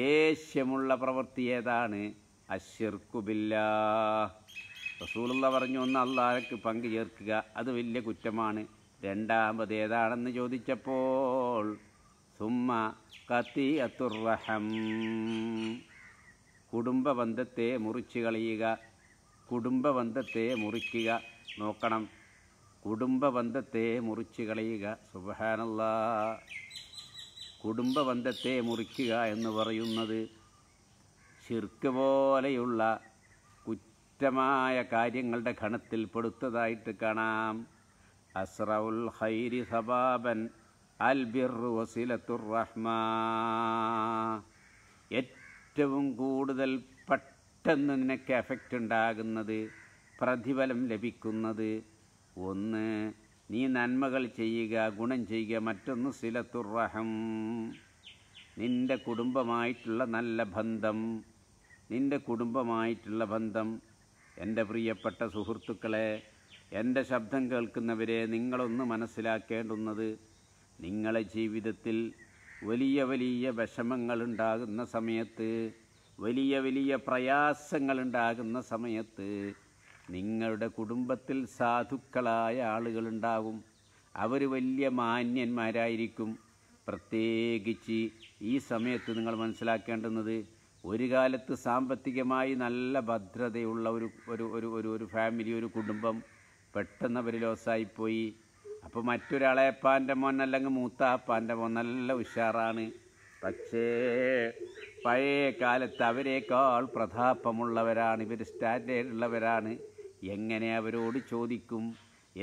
ദേഷ്യമുള്ള പ്രവൃത്തി ഏതാണ് അഷിർക്കുബില്ല റസൂലുള്ള പറഞ്ഞു ഒന്ന് അള്ളാഹക്ക് പങ്ക് ചേർക്കുക അത് വലിയ കുറ്റമാണ് രണ്ടാമത് ഏതാണെന്ന് ചോദിച്ചപ്പോൾ സുമ്മ കത്തി അത്തുറഹം കുടുംബബന്ധത്തെ മുറിച്ചു കളയുക കുടുംബബന്ധത്തെ മുറിക്കുക നോക്കണം കുടുംബബന്ധത്തെ മുറിച്ചു കളയുക സുബഹാനല്ല കുടുംബബന്ധത്തെ മുറിക്കുക എന്ന് പറയുന്നത് ശിർക്ക് പോലെയുള്ള കുറ്റമായ കാര്യങ്ങളുടെ ഗണത്തിൽ പെടുത്തതായിട്ട് കാണാം അസ്രൽ ഹൈരി സബാബൻ അൽ ബിർ റഹ്മാ ഏറ്റവും കൂടുതൽ പെട്ടെന്ന് നിനക്ക് എഫക്റ്റ് ഉണ്ടാകുന്നത് പ്രതിഫലം ലഭിക്കുന്നത് ഒന്ന് നീ നന്മകൾ ചെയ്യുക ഗുണം ചെയ്യുക മറ്റൊന്ന് സിലത്തുറഹം നിൻ്റെ കുടുംബമായിട്ടുള്ള നല്ല ബന്ധം നിൻ്റെ കുടുംബമായിട്ടുള്ള ബന്ധം എൻ്റെ പ്രിയപ്പെട്ട സുഹൃത്തുക്കളെ എൻ്റെ ശബ്ദം കേൾക്കുന്നവരെ നിങ്ങളൊന്ന് മനസ്സിലാക്കേണ്ടുന്നത് നിങ്ങളെ ജീവിതത്തിൽ വലിയ വലിയ വിഷമങ്ങളുണ്ടാകുന്ന സമയത്ത് വലിയ വലിയ പ്രയാസങ്ങളുണ്ടാകുന്ന സമയത്ത് നിങ്ങളുടെ കുടുംബത്തിൽ സാധുക്കളായ ആളുകളുണ്ടാകും അവർ വലിയ മാന്യന്മാരായിരിക്കും പ്രത്യേകിച്ച് ഈ സമയത്ത് നിങ്ങൾ മനസ്സിലാക്കേണ്ടുന്നത് ഒരു കാലത്ത് സാമ്പത്തികമായി നല്ല ഭദ്രതയുള്ള ഒരു ഒരു ഒരു ഒരു ഫാമിലി ഒരു കുടുംബം പെട്ടെന്ന് അവർ ലോസായിപ്പോയി അപ്പോൾ മറ്റൊരാളെ എപ്പാൻ്റെ മോൻ അല്ലെങ്കിൽ മൂത്താപ്പാൻ്റെ മോൻ നല്ല ഉഷാറാണ് പക്ഷേ പഴയ കാലത്ത് അവരെക്കാൾ പ്രതാപമുള്ളവരാണ് ഇവർ സ്റ്റാൻഡേർഡ് ഉള്ളവരാണ് എങ്ങനെ അവരോട് ചോദിക്കും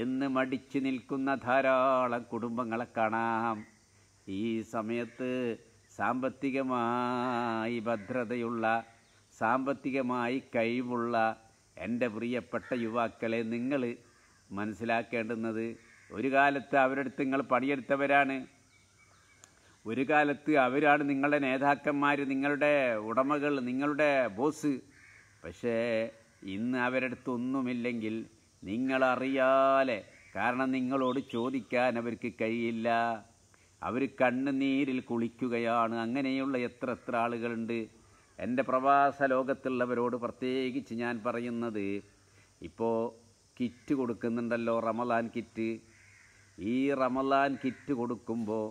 എന്ന് മടിച്ചു നിൽക്കുന്ന ധാരാളം കുടുംബങ്ങളെ കാണാം ഈ സമയത്ത് സാമ്പത്തികമായി ഭദ്രതയുള്ള സാമ്പത്തികമായി കഴിവുള്ള എൻ്റെ പ്രിയപ്പെട്ട യുവാക്കളെ നിങ്ങൾ മനസ്സിലാക്കേണ്ടുന്നത് ഒരു കാലത്ത് അവരെടുത്ത് നിങ്ങൾ പണിയെടുത്തവരാണ് ഒരു കാലത്ത് അവരാണ് നിങ്ങളുടെ നേതാക്കന്മാർ നിങ്ങളുടെ ഉടമകൾ നിങ്ങളുടെ ബോസ് പക്ഷേ ഇന്ന് അവരടുത്ത് ഒന്നുമില്ലെങ്കിൽ നിങ്ങളറിയാലെ കാരണം നിങ്ങളോട് ചോദിക്കാൻ അവർക്ക് കഴിയില്ല അവർ കണ്ണുനീരിൽ കുളിക്കുകയാണ് അങ്ങനെയുള്ള എത്ര എത്ര ആളുകളുണ്ട് എൻ്റെ പ്രവാസ ലോകത്തുള്ളവരോട് പ്രത്യേകിച്ച് ഞാൻ പറയുന്നത് ഇപ്പോൾ കിറ്റ് കൊടുക്കുന്നുണ്ടല്ലോ റമലാൻ കിറ്റ് ഈ റമലാൻ കിറ്റ് കൊടുക്കുമ്പോൾ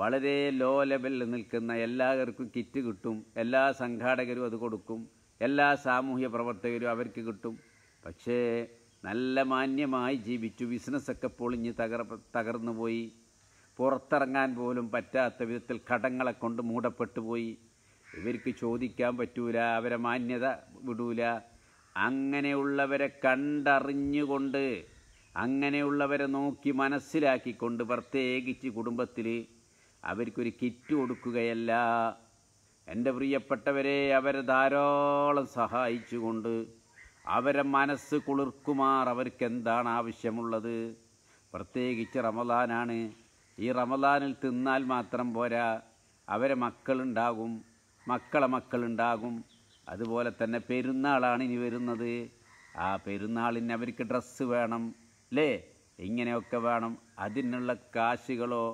വളരെ ലോ ലെവലിൽ നിൽക്കുന്ന എല്ലാവർക്കും കിറ്റ് കിട്ടും എല്ലാ സംഘാടകരും അത് കൊടുക്കും എല്ലാ സാമൂഹ്യ പ്രവർത്തകരും അവർക്ക് കിട്ടും പക്ഷേ നല്ല മാന്യമായി ജീവിച്ചു ബിസിനസ്സൊക്കെ പൊളിഞ്ഞ് തകർ തകർന്നു പോയി പുറത്തിറങ്ങാൻ പോലും പറ്റാത്ത വിധത്തിൽ കടങ്ങളെ കൊണ്ട് മൂടപ്പെട്ടു പോയി ഇവർക്ക് ചോദിക്കാൻ പറ്റൂല അവരെ മാന്യത വിടൂല അങ്ങനെയുള്ളവരെ കണ്ടറിഞ്ഞുകൊണ്ട് അങ്ങനെയുള്ളവരെ നോക്കി മനസ്സിലാക്കിക്കൊണ്ട് പ്രത്യേകിച്ച് കുടുംബത്തിൽ അവർക്കൊരു കിറ്റ് കൊടുക്കുകയല്ല എൻ്റെ പ്രിയപ്പെട്ടവരെ അവരെ ധാരാളം സഹായിച്ചുകൊണ്ട് അവരെ മനസ്സ് കുളിർക്കുമാർ അവർക്ക് എന്താണ് ആവശ്യമുള്ളത് പ്രത്യേകിച്ച് റമദാനാണ് ഈ റമദാനിൽ തിന്നാൽ മാത്രം പോരാ അവരെ മക്കളുണ്ടാകും മക്കളെ മക്കളുണ്ടാകും അതുപോലെ തന്നെ പെരുന്നാളാണ് ഇനി വരുന്നത് ആ പെരുന്നാളിന് അവർക്ക് ഡ്രസ്സ് വേണം അല്ലേ ഇങ്ങനെയൊക്കെ വേണം അതിനുള്ള കാശുകളോ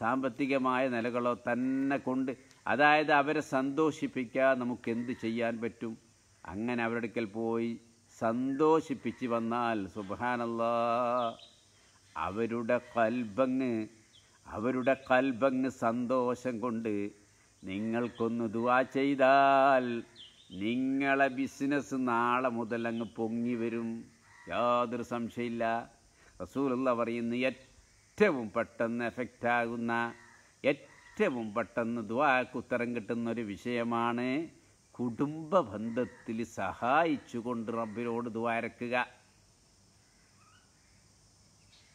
സാമ്പത്തികമായ നിലകളോ തന്നെ കൊണ്ട് അതായത് അവരെ സന്തോഷിപ്പിക്കാൻ നമുക്ക് എന്ത് ചെയ്യാൻ പറ്റും അങ്ങനെ അവരുടെ അടുക്കൽ പോയി സന്തോഷിപ്പിച്ച് വന്നാൽ സുബാനല്ലാ അവരുടെ കൽബങ്ങ് അവരുടെ കൽബങ്ങ് സന്തോഷം കൊണ്ട് നിങ്ങൾക്കൊന്ന് ദുവാ ചെയ്താൽ നിങ്ങളെ ബിസിനസ് നാളെ മുതൽ അങ്ങ് പൊങ്ങി വരും യാതൊരു സംശയമില്ല റസൂലുള്ള പറയുന്നു ഏറ്റവും പെട്ടെന്ന് എഫക്റ്റ് ആകുന്ന ഏറ്റവും പെട്ടെന്ന് ഉത്തരം കിട്ടുന്ന ഒരു വിഷയമാണ് കുടുംബ ബന്ധത്തിൽ സഹായിച്ചുകൊണ്ട് റബ്ബിനോട് ദ്വാരക്കുക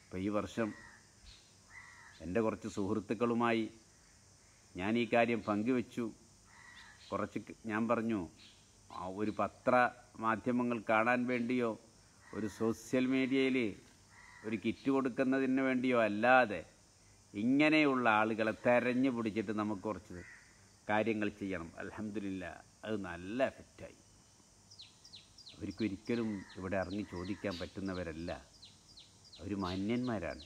ഇപ്പം ഈ വർഷം എൻ്റെ കുറച്ച് സുഹൃത്തുക്കളുമായി ഞാൻ ഈ കാര്യം പങ്കുവെച്ചു കുറച്ച് ഞാൻ പറഞ്ഞു ഒരു പത്ര മാധ്യമങ്ങൾ കാണാൻ വേണ്ടിയോ ഒരു സോഷ്യൽ മീഡിയയിൽ ഒരു കിറ്റ് കൊടുക്കുന്നതിന് വേണ്ടിയോ അല്ലാതെ ഇങ്ങനെയുള്ള ആളുകളെ തെരഞ്ഞു പിടിച്ചിട്ട് നമുക്ക് കുറച്ച് കാര്യങ്ങൾ ചെയ്യണം അലഹമില്ല അത് നല്ല എഫക്റ്റായി അവർക്കൊരിക്കലും ഇവിടെ ഇറങ്ങി ചോദിക്കാൻ പറ്റുന്നവരല്ല അവർ മാന്യന്മാരാണ്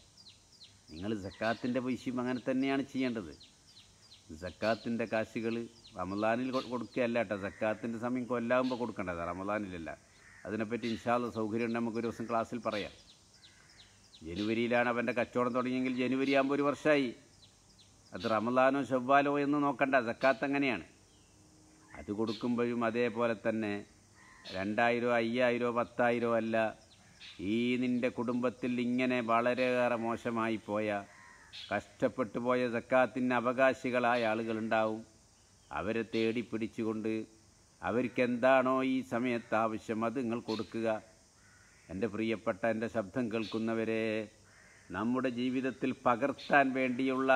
നിങ്ങൾ സക്കാത്തിൻ്റെ പൈസയും അങ്ങനെ തന്നെയാണ് ചെയ്യേണ്ടത് സക്കാത്തിൻ്റെ കാശുകൾ റമദാനിൽ കൊടുക്കുകയല്ല കേട്ടോ സക്കാത്തിൻ്റെ സമയം കൊല്ലാകുമ്പോൾ കൊടുക്കേണ്ടത് റമദാനിലല്ല അതിനെപ്പറ്റി ഇൻഷാല്ല സൗകര്യം ഉണ്ടെങ്കിൽ ഒരു ദിവസം ക്ലാസ്സിൽ പറയാം ജനുവരിയിലാണ് അവൻ്റെ കച്ചവടം തുടങ്ങിയെങ്കിൽ ജനുവരി ആകുമ്പോൾ ഒരു വർഷമായി അത് റമദാനോ ഷവ്വാലോ എന്ന് നോക്കണ്ട സക്കാത്ത് അങ്ങനെയാണ് അത് കൊടുക്കുമ്പോഴും അതേപോലെ തന്നെ രണ്ടായിരോ അയ്യായിരോ പത്തായിരോ അല്ല ഈ നിൻ്റെ കുടുംബത്തിൽ ഇങ്ങനെ വളരെയേറെ മോശമായി പോയ കഷ്ടപ്പെട്ടു പോയ സക്കാത്തിന് അവകാശികളായ ആളുകളുണ്ടാവും അവരെ തേടി പിടിച്ചുകൊണ്ട് അവർക്കെന്താണോ ഈ സമയത്ത് ആവശ്യം അത് നിങ്ങൾ കൊടുക്കുക എൻ്റെ പ്രിയപ്പെട്ട എൻ്റെ ശബ്ദം കേൾക്കുന്നവരെ നമ്മുടെ ജീവിതത്തിൽ പകർത്താൻ വേണ്ടിയുള്ള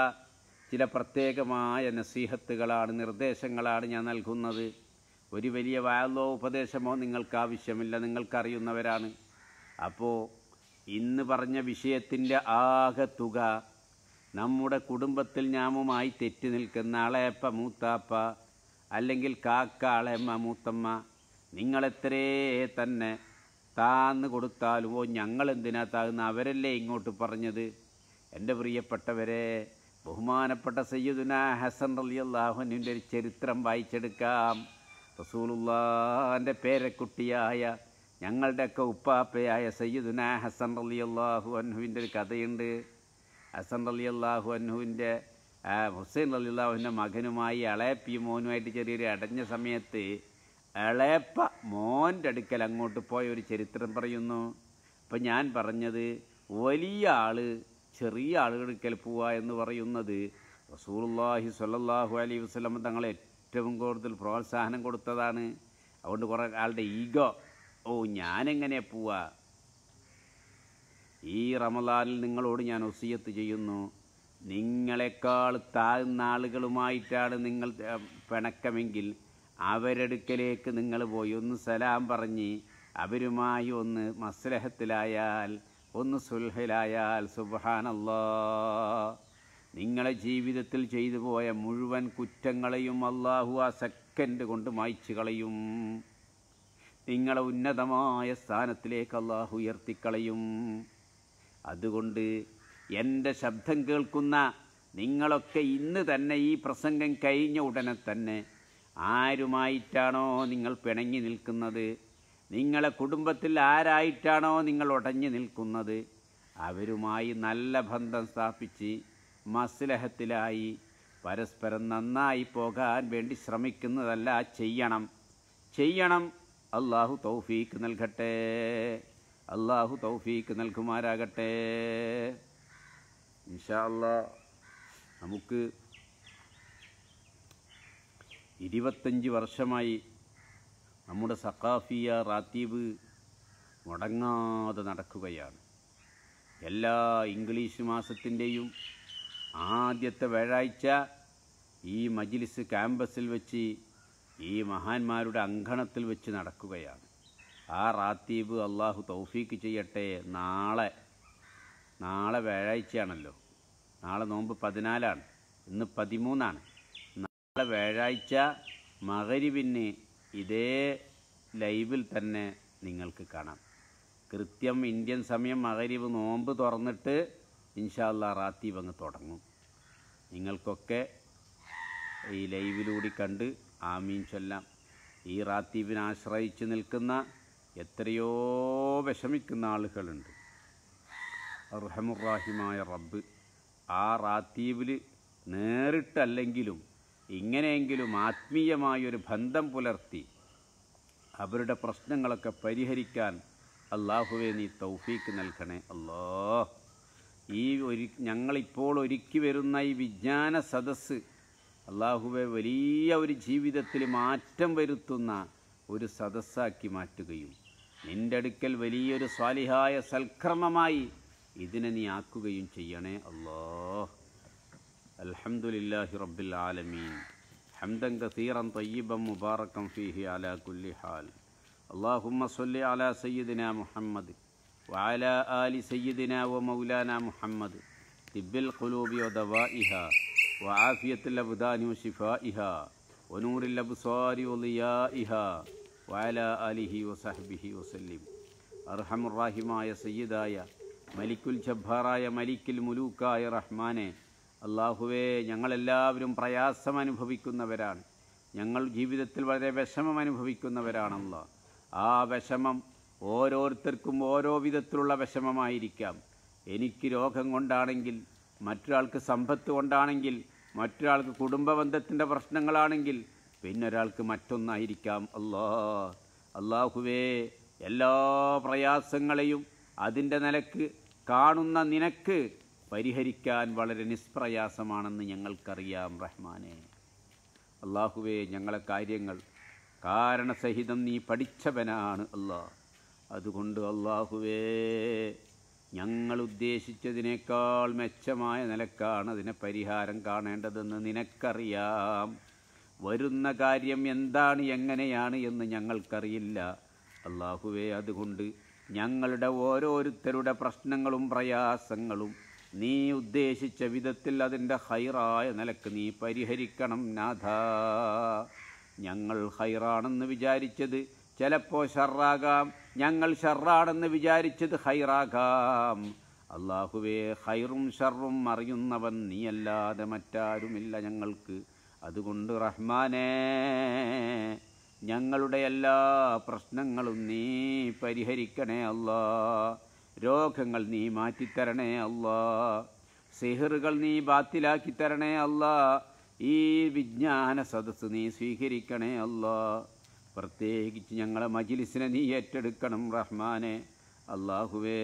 ചില പ്രത്യേകമായ നസീഹത്തുകളാണ് നിർദ്ദേശങ്ങളാണ് ഞാൻ നൽകുന്നത് ഒരു വലിയ വായോ ഉപദേശമോ നിങ്ങൾക്ക് ആവശ്യമില്ല നിങ്ങൾക്കറിയുന്നവരാണ് അപ്പോൾ ഇന്ന് പറഞ്ഞ വിഷയത്തിൻ്റെ ആകെ തുക നമ്മുടെ കുടുംബത്തിൽ ഞാമുമായി തെറ്റി നിൽക്കുന്ന അളയപ്പ മൂത്താപ്പ അല്ലെങ്കിൽ കാക്ക അളയമ്മ മൂത്തമ്മ നിങ്ങളെത്രേ തന്നെ താന്ന് കൊടുത്താലോ ഞങ്ങൾ എന്തിനാ താകുന്ന അവരല്ലേ ഇങ്ങോട്ട് പറഞ്ഞത് എൻ്റെ പ്രിയപ്പെട്ടവരെ ബഹുമാനപ്പെട്ട സയ്യദുന ഹസൻ അലി അള്ളാഹുനിൻ്റെ ഒരു ചരിത്രം വായിച്ചെടുക്കാം റസൂലുള്ളാൻ്റെ പേരക്കുട്ടിയായ ഞങ്ങളുടെയൊക്കെ ഉപ്പാപ്പയായ സയ്യദുന ഹസൻ അലി അള്ളാഹു അൻഹുവിൻ്റെ ഒരു കഥയുണ്ട് ഹസൻ അലി അള്ളാഹു അൻഹുവിൻ്റെ ഹുസൈൻ അലി അള്ളാഹുവിൻ്റെ മകനുമായി അളയപ്പിയും മോനുമായിട്ട് ചെറിയൊരു അടഞ്ഞ സമയത്ത് എളേപ്പ മോൻ്റെ അടുക്കൽ അങ്ങോട്ട് പോയ ഒരു ചരിത്രം പറയുന്നു അപ്പം ഞാൻ പറഞ്ഞത് വലിയ ആൾ ചെറിയ ആളുകൾക്കൽ പോവുക എന്ന് പറയുന്നത് റസൂലുള്ളാഹി സ്വല്ലല്ലാഹു അലൈഹി വസല്ലം തങ്ങളെ ഏറ്റവും കൂടുതൽ പ്രോത്സാഹനം കൊടുത്തതാണ് അതുകൊണ്ട് കുറേ ആളുടെ ഈഗോ ഓ ഞാനെങ്ങനെ പോവുക ഈ റമദാനിൽ നിങ്ങളോട് ഞാൻ ഒസിയത്ത് ചെയ്യുന്നു നിങ്ങളെക്കാൾ താഴ്ന്ന ആളുകളുമായിട്ടാണ് നിങ്ങൾ പിണക്കമെങ്കിൽ അവരടുക്കലേക്ക് നിങ്ങൾ പോയി ഒന്ന് സലാം പറഞ്ഞ് അവരുമായി ഒന്ന് മസ്ലഹത്തിലായാൽ ഒന്ന് സുൽഹിലായാൽ സുബാനല്ലോ നിങ്ങളെ ജീവിതത്തിൽ ചെയ്തു പോയ മുഴുവൻ കുറ്റങ്ങളെയും അള്ളാഹു ആ സെക്കൻഡ് കൊണ്ട് മായ്ച്ചു കളയും നിങ്ങളെ ഉന്നതമായ സ്ഥാനത്തിലേക്ക് അള്ളാഹു ഉയർത്തിക്കളയും അതുകൊണ്ട് എൻ്റെ ശബ്ദം കേൾക്കുന്ന നിങ്ങളൊക്കെ ഇന്ന് തന്നെ ഈ പ്രസംഗം കഴിഞ്ഞ ഉടനെ തന്നെ ആരുമായിട്ടാണോ നിങ്ങൾ പിണങ്ങി നിൽക്കുന്നത് നിങ്ങളെ കുടുംബത്തിൽ ആരായിട്ടാണോ നിങ്ങൾ ഉടഞ്ഞു നിൽക്കുന്നത് അവരുമായി നല്ല ബന്ധം സ്ഥാപിച്ച് മസ്ലഹത്തിലായി പരസ്പരം നന്നായി പോകാൻ വേണ്ടി ശ്രമിക്കുന്നതല്ല ചെയ്യണം ചെയ്യണം അള്ളാഹു തൗഫീക്ക് നൽകട്ടെ അള്ളാഹു തൗഫീക്ക് നൽകുമാരാകട്ടെ ഇൻഷാ അല്ലാ നമുക്ക് ഇരുപത്തഞ്ച് വർഷമായി നമ്മുടെ സഖാഫിയ റാത്തീബ് മുടങ്ങാതെ നടക്കുകയാണ് എല്ലാ ഇംഗ്ലീഷ് മാസത്തിൻ്റെയും ആദ്യത്തെ വ്യാഴാഴ്ച ഈ മജ്ലിസ് ക്യാമ്പസിൽ വെച്ച് ഈ മഹാന്മാരുടെ അങ്കണത്തിൽ വെച്ച് നടക്കുകയാണ് ആ റാത്തീബ് അള്ളാഹു തൗഫീക്ക് ചെയ്യട്ടെ നാളെ നാളെ വ്യാഴാഴ്ചയാണല്ലോ നാളെ നോമ്പ് പതിനാലാണ് ഇന്ന് പതിമൂന്നാണ് വ്യാഴാഴ്ച മകരിവിന് ഇതേ ലൈവിൽ തന്നെ നിങ്ങൾക്ക് കാണാം കൃത്യം ഇന്ത്യൻ സമയം മകരിവ് നോമ്പ് തുറന്നിട്ട് ഇൻഷാല്ല റാത്തീവ് അങ്ങ് തുടങ്ങും നിങ്ങൾക്കൊക്കെ ഈ ലൈവിലൂടി കണ്ട് ആമീൻ ചൊല്ലാം ഈ റാത്തീവിനെ ആശ്രയിച്ച് നിൽക്കുന്ന എത്രയോ വിഷമിക്കുന്ന ആളുകളുണ്ട് റഹമുറാഹിമായ റബ്ബ് ആ റാത്തീവിൽ നേരിട്ടല്ലെങ്കിലും ഇങ്ങനെയെങ്കിലും ആത്മീയമായൊരു ബന്ധം പുലർത്തി അവരുടെ പ്രശ്നങ്ങളൊക്കെ പരിഹരിക്കാൻ അള്ളാഹുവെ നീ തൗഫീക്ക് നൽകണേ അല്ലോ ഈ ഒരു ഞങ്ങളിപ്പോൾ ഒരുക്കി വരുന്ന ഈ വിജ്ഞാന സദസ്സ് അള്ളാഹുവെ വലിയ ഒരു ജീവിതത്തിൽ മാറ്റം വരുത്തുന്ന ഒരു സദസ്സാക്കി മാറ്റുകയും നിൻ്റെ അടുക്കൽ വലിയൊരു സ്വാലിഹായ സൽക്രമമായി ഇതിനെ നീ ആക്കുകയും ചെയ്യണേ അല്ലോ الحمد لله رب العالمين حمدا كثيرا طيبا مباركا فيه على كل حال اللهم صل على سيدنا محمد وعلى آل سيدنا ومولانا محمد طب القلوب ودوائها وعافية الأبدان وشفائها ونور الأبصار وضيائها وعلى آله وصحبه وسلم أرحم ملك الجبارة يا ملك മലിക്കിൽ يا رحمانه അള്ളാഹുവേ ഞങ്ങളെല്ലാവരും പ്രയാസം അനുഭവിക്കുന്നവരാണ് ഞങ്ങൾ ജീവിതത്തിൽ വളരെ വിഷമം അനുഭവിക്കുന്നവരാണല്ലോ ആ വിഷമം ഓരോരുത്തർക്കും ഓരോ വിധത്തിലുള്ള വിഷമമായിരിക്കാം എനിക്ക് രോഗം കൊണ്ടാണെങ്കിൽ മറ്റൊരാൾക്ക് സമ്പത്ത് കൊണ്ടാണെങ്കിൽ മറ്റൊരാൾക്ക് കുടുംബബന്ധത്തിൻ്റെ പ്രശ്നങ്ങളാണെങ്കിൽ പിന്നൊരാൾക്ക് മറ്റൊന്നായിരിക്കാം അല്ലാ അള്ളാഹുവേ എല്ലാ പ്രയാസങ്ങളെയും അതിൻ്റെ നിലക്ക് കാണുന്ന നിനക്ക് പരിഹരിക്കാൻ വളരെ നിഷ്പ്രയാസമാണെന്ന് ഞങ്ങൾക്കറിയാം റഹ്മാനെ അള്ളാഹുവേ ഞങ്ങളെ കാര്യങ്ങൾ കാരണസഹിതം നീ പഠിച്ചവനാണ് അല്ലാ അതുകൊണ്ട് അള്ളാഹുവേ ഞങ്ങൾ ഉദ്ദേശിച്ചതിനേക്കാൾ മെച്ചമായ നിലക്കാണ് അതിനെ പരിഹാരം കാണേണ്ടതെന്ന് നിനക്കറിയാം വരുന്ന കാര്യം എന്താണ് എങ്ങനെയാണ് എന്ന് ഞങ്ങൾക്കറിയില്ല അള്ളാഹുവേ അതുകൊണ്ട് ഞങ്ങളുടെ ഓരോരുത്തരുടെ പ്രശ്നങ്ങളും പ്രയാസങ്ങളും നീ ഉദ്ദേശിച്ച വിധത്തിൽ അതിൻ്റെ ഹൈറായ നിലക്ക് നീ പരിഹരിക്കണം നാഥ ഞങ്ങൾ ഹൈറാണെന്ന് വിചാരിച്ചത് ചിലപ്പോൾ ഷർറാകാം ഞങ്ങൾ ഷർറാണെന്ന് വിചാരിച്ചത് ഹൈറാകാം അള്ളാഹുവേ ഹൈറും ഷർറും അറിയുന്നവൻ നീയല്ലാതെ മറ്റാരുമില്ല ഞങ്ങൾക്ക് അതുകൊണ്ട് റഹ്മാനേ ഞങ്ങളുടെ എല്ലാ പ്രശ്നങ്ങളും നീ പരിഹരിക്കണേ അള്ളാ രോഗങ്ങൾ നീ മാറ്റിത്തരണേ അല്ല സിഹറുകൾ നീ ബാത്തിലാക്കി തരണേ അല്ല ഈ വിജ്ഞാന സദസ്സ് നീ സ്വീകരിക്കണേ അല്ല പ്രത്യേകിച്ച് ഞങ്ങളെ മജിലിസിനെ നീ ഏറ്റെടുക്കണം റഹ്മാനെ അള്ളാഹുവേ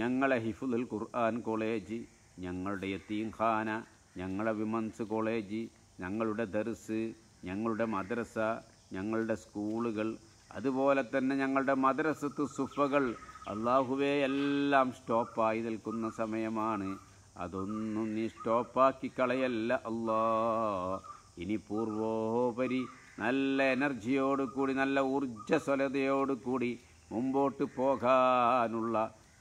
ഞങ്ങളെ ഹിഫുദുൽ ഖുർആൻ കോളേജ് ഞങ്ങളുടെ യത്തീംഖാന ഖാന ഞങ്ങളെ വിമൻസ് കോളേജ് ഞങ്ങളുടെ ദർസ് ഞങ്ങളുടെ മദ്രസ ഞങ്ങളുടെ സ്കൂളുകൾ അതുപോലെ തന്നെ ഞങ്ങളുടെ മദ്രസത്ത് സുഫകൾ അള്ളാഹുവേ എല്ലാം സ്റ്റോപ്പായി നിൽക്കുന്ന സമയമാണ് അതൊന്നും നീ സ്റ്റോപ്പാക്കി കളയല്ല അല്ലാ ഇനി പൂർവോപരി നല്ല എനർജിയോട് കൂടി നല്ല ഊർജ്ജസ്വലതയോട് കൂടി മുമ്പോട്ട് പോകാനുള്ള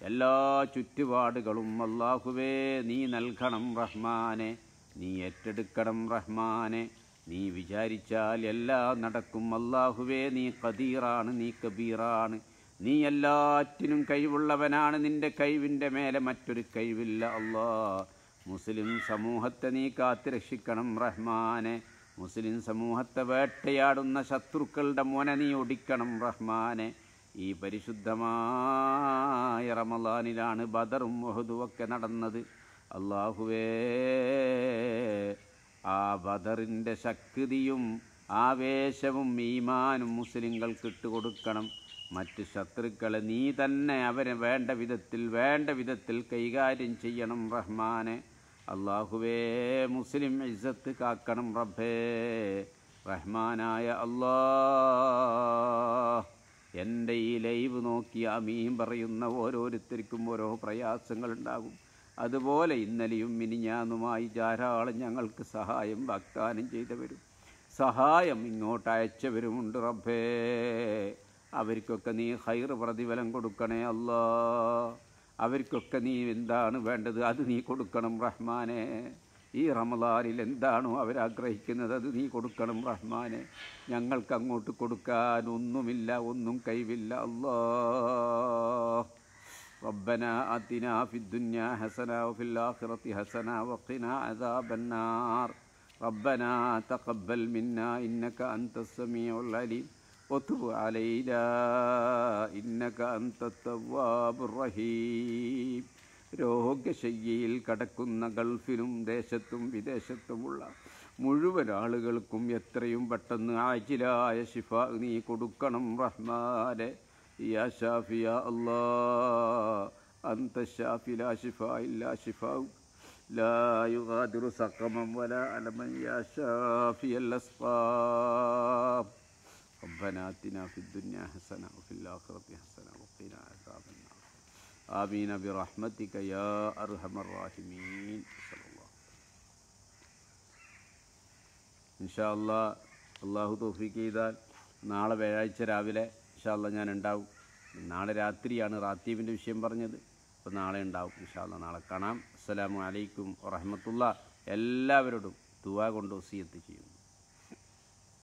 എല്ലാ ചുറ്റുപാടുകളും അള്ളാഹുവേ നീ നൽകണം റഹ്മാനെ നീ ഏറ്റെടുക്കണം റഹ്മാനെ നീ വിചാരിച്ചാൽ എല്ലാം നടക്കും അള്ളാഹുവേ നീ കദീറാണ് നീ കബീറാണ് നീ എല്ലാറ്റിനും കഴിവുള്ളവനാണ് നിന്റെ കഴിവിൻ്റെ മേലെ മറ്റൊരു കഴിവില്ല അള്ളാ മുസ്ലിം സമൂഹത്തെ നീ കാത്തിരക്ഷിക്കണം റഹ്മാനെ മുസ്ലിം സമൂഹത്തെ വേട്ടയാടുന്ന ശത്രുക്കളുടെ മോനെ നീ ഒടിക്കണം റഹ്മാനെ ഈ പരിശുദ്ധമായ റമലാനിലാണ് ബദറും മുഹദുവൊക്കെ നടന്നത് അള്ളാഹുവേ ആ ബദറിൻ്റെ ശക്തിയും ആവേശവും ഈമാനും മുസ്ലിങ്ങൾക്ക് ഇട്ടുകൊടുക്കണം മറ്റ് ശത്രുക്കളെ നീ തന്നെ അവരെ വേണ്ട വിധത്തിൽ വേണ്ട വിധത്തിൽ കൈകാര്യം ചെയ്യണം റഹ്മാനെ അള്ളാഹുവേ മുസ്ലിം ഇസ്സത്ത് കാക്കണം റബ്ബേ റഹ്മാനായ അള്ളാ എൻ്റെ ഈ ലൈവ് നോക്കി അമീം പറയുന്ന ഓരോരുത്തർക്കും ഓരോ പ്രയാസങ്ങളുണ്ടാകും അതുപോലെ ഇന്നലെയും മിനിഞ്ഞാന്നുമായി ധാരാളം ഞങ്ങൾക്ക് സഹായം വാഗ്ദാനം ചെയ്തവരും സഹായം ഇങ്ങോട്ട് അയച്ചവരുമുണ്ട് റബ്ബേ അവർക്കൊക്കെ നീ ഹൈർ പ്രതിഫലം കൊടുക്കണേ അല്ലോ അവർക്കൊക്കെ നീ എന്താണ് വേണ്ടത് അത് നീ കൊടുക്കണം റഹ്മാനെ ഈ റമദാനിൽ എന്താണോ അവരാഗ്രഹിക്കുന്നത് അത് നീ കൊടുക്കണം റഹ്മാനെ ഞങ്ങൾക്ക് അങ്ങോട്ട് കൊടുക്കാൻ ഒന്നുമില്ല ഒന്നും കൈവില്ല അല്ലോ ربنا آتنا في الدنيا حسنة وفي الآخرة حسنة وقنا عذاب النار ربنا تقبل منا إنك أنت السميع العليم وتب علينا إنك أنت التواب الرحيم രോഗശയ്യയിൽ കടക്കുന്ന ഗൾഫിലും ദേശത്തും വിദേശത്തുമുള്ള മുഴുവൻ ആളുകൾക്കും എത്രയും പെട്ടെന്ന് ആജിലായ ശിഫ നീ കൊടുക്കണം റഹ്മാനെ يا شافي يا الله أنت الشافي لا شفاء إلا شفاؤك لا يغادر سقما ولا ألما يا شافي الأسقام ربنا آتنا في الدنيا حسنة وفي الآخرة حسنة وقنا عذاب النار آمين برحمتك يا أرحم الراحمين صلى الله إن ഇൻഷാ الله അള്ളാഹു തോഫിക്ക് ചെയ്താൽ നാളെ വ്യാഴാഴ്ച രാവിലെ ഇൻഷാല്ല ഞാൻ ഉണ്ടാവും നാളെ രാത്രിയാണ് റാത്തീബിൻ്റെ വിഷയം പറഞ്ഞത് അപ്പോൾ നാളെ ഉണ്ടാവും ഇൻഷാല്ല നാളെ കാണാം അസ്സലാമു അലൈക്കും വറഹമത്തുള്ള എല്ലാവരോടും ദുവ കൊണ്ട് ഒസിയത്ത് ചെയ്യും